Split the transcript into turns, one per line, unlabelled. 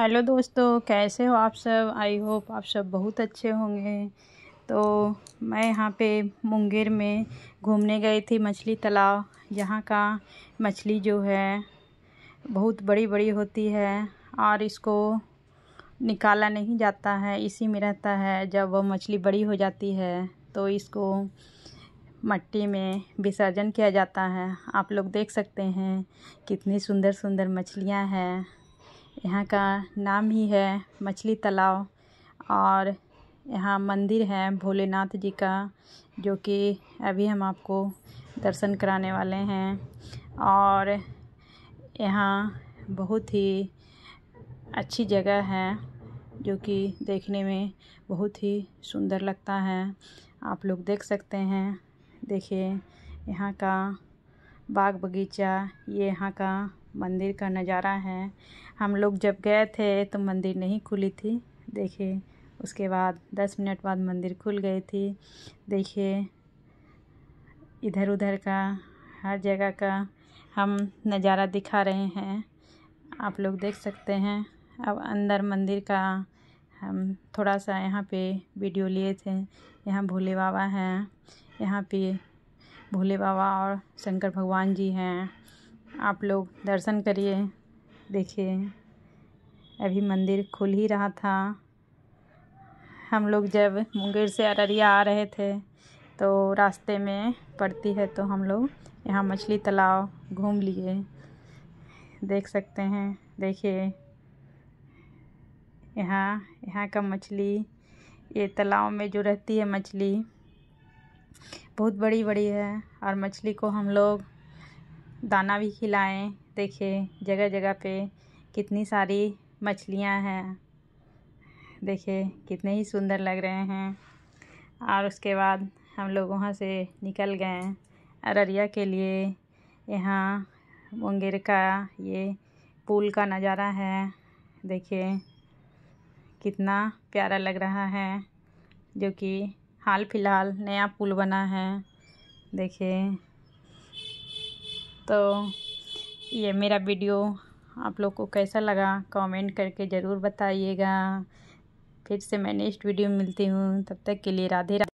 hello दोस्तों कैसे हो आप सब आई होप आप सब बहुत अच्छे होंगे तो मैं यहाँ पे मुंगेर में घूमने गई थी मछली तालाब यहाँ का मछली जो है बहुत बड़ी बड़ी होती है और इसको निकाला नहीं जाता है इसी में रहता है जब वह मछली बड़ी हो जाती है तो इसको मट्टी में विसर्जन किया जाता है आप लोग देख सकते हैं कितनी सुंदर सुंदर मछलियाँ हैं यहाँ का नाम ही है मछली तालाब और यहाँ मंदिर है भोलेनाथ जी का जो कि अभी हम आपको दर्शन कराने वाले हैं और यहाँ बहुत ही अच्छी जगह है जो कि देखने में बहुत ही सुंदर लगता है आप लोग देख सकते हैं देखिए यहाँ का बाग बगीचा ये यहाँ का मंदिर का नज़ारा है हम लोग जब गए थे तो मंदिर नहीं खुली थी देखिए उसके बाद दस मिनट बाद मंदिर खुल गई थी देखिए इधर उधर का हर जगह का हम नज़ारा दिखा रहे हैं आप लोग देख सकते हैं अब अंदर मंदिर का हम थोड़ा सा यहाँ पे वीडियो लिए थे यहाँ भोले बाबा हैं यहाँ पे भोले बाबा और शंकर भगवान जी हैं आप लोग दर्शन करिए देखिए अभी मंदिर खुल ही रहा था हम लोग जब मुंगेर से अररिया आ रहे थे तो रास्ते में पड़ती है तो हम लोग यहाँ मछली तालाब घूम लिए देख सकते हैं देखिए यहाँ यहाँ का मछली ये तालाब में जो रहती है मछली बहुत बड़ी बड़ी है और मछली को हम लोग दाना भी खिलाएं देखिए जगह जगह पे कितनी सारी मछलियां हैं देखिए कितने ही सुंदर लग रहे हैं और उसके बाद हम लोग वहाँ से निकल गए अररिया के लिए यहाँ मुंगेर का ये पुल का नज़ारा है देखिए कितना प्यारा लग रहा है जो कि हाल फिलहाल नया पुल बना है देखिए तो ये मेरा वीडियो आप लोग को कैसा लगा कमेंट करके ज़रूर बताइएगा फिर से मैं नेक्स्ट वीडियो में मिलती हूँ तब तक के लिए राधे राधे